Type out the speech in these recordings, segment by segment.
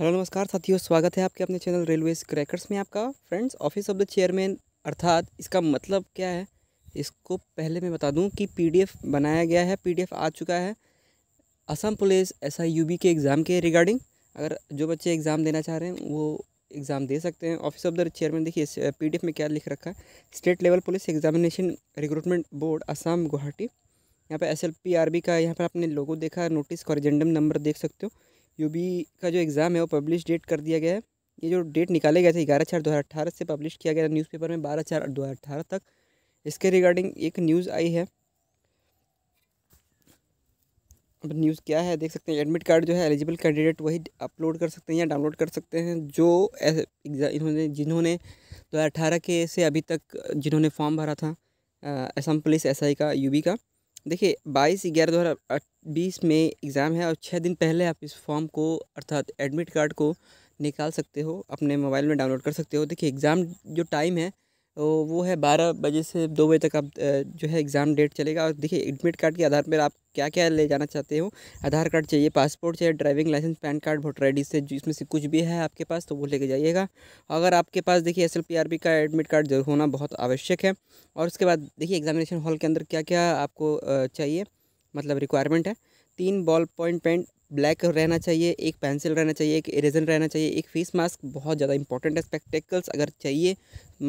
hello नमस्कार साथियों स्वागत है आपके अपने चैनल रेलवे क्रैकर्स में आपका friends office of the chairman अर्थात इसका मतलब क्या है इसको पहले मैं बता दूं कि पीडीएफ बनाया गया है पीडीएफ आ चुका है असम पुलिस एस आई के एग्ज़ाम के रिगार्डिंग अगर जो बच्चे एग्ज़ाम देना चाह रहे हैं वो एग्ज़ाम दे सकते हैं ऑफिस ऑफ द चेयरमैन देखिए पी में क्या लिख रखा है state level police examination recruitment board Assam Guwahati यहाँ पर एस का यहाँ पर आपने लोगों देखा नोटिस कॉरिजेंडम नंबर देख सकते हो यू का जो एग्ज़ाम है वो पब्लिश डेट कर दिया गया है ये जो डेट निकाले गए थे ग्यारह चार दो हज़ार अठारह से पब्लिश किया गया न्यूज़पेपर में बारह चार दो हज़ार अठारह तक इसके रिगार्डिंग एक न्यूज़ आई है अब न्यूज़ क्या है देख सकते हैं एडमिट कार्ड जो है एलिजिबल कैंडिडेट वही अपलोड कर सकते हैं या डाउनलोड कर सकते हैं जो इन्होंने जिन्होंने दो हज़ार अठारह के से अभी तक जिन्होंने फॉर्म भरा था असम पुलिस एस आई का यूबी का देखिए बाईस ग्यारह दो हज़ार बीस में एग्ज़ाम है और छः दिन पहले आप इस फॉर्म को अर्थात एडमिट कार्ड को निकाल सकते हो अपने मोबाइल में डाउनलोड कर सकते हो देखिए एग्ज़ाम जो टाइम है तो वो है बारह बजे से दो बजे तक आप जो है एग्ज़ाम डेट चलेगा और देखिए एडमिट कार्ड के आधार पर आप क्या क्या ले जाना चाहते हो आधार कार्ड चाहिए पासपोर्ट चाहिए driving licence PAN card voter I से जिसमें से कुछ भी है आपके पास तो वो लेके जाइएगा अगर आपके पास देखिए एस का एडमिट कार्ड जरूर होना बहुत आवश्यक है और उसके बाद देखिए एग्जामिनेशन हॉल के अंदर क्या क्या आपको चाहिए मतलब रिक्वायरमेंट है तीन बॉल पॉइंट पेन ब्लैक रहना चाहिए एक पेंसिल रहना चाहिए एक इरेजर रहना चाहिए एक फेस मास्क बहुत ज़्यादा इंपॉर्टेंट है स्पेक्टेकल्स अगर चाहिए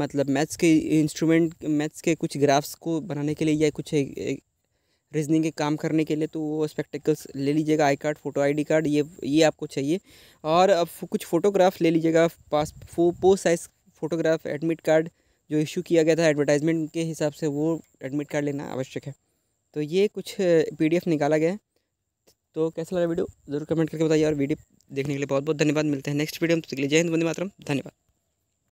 मतलब मैथ्स के इंस्ट्रूमेंट मैथ्स के कुछ ग्राफ्स को बनाने के लिए या कुछ रीजनिंग के काम करने के लिए तो वो स्पेक्टेकल्स ले लीजिएगा I card photo ID card ये ये आपको चाहिए और अब कुछ फ़ोटोग्राफ ले लीजिएगा passport size photograph admit card जो इशू किया गया था एडवर्टाइजमेंट के हिसाब से वो एडमिट कार्ड लेना आवश्यक है तो ये कुछ पीडीएफ निकाला गया है तो कैसा लगा वीडियो जरूर कमेंट करके बताइए और वीडियो देखने के लिए बहुत बहुत धन्यवाद मिलते हैं नेक्स्ट वीडियो में तो जय हिंद बंदे मातरम धन्यवाद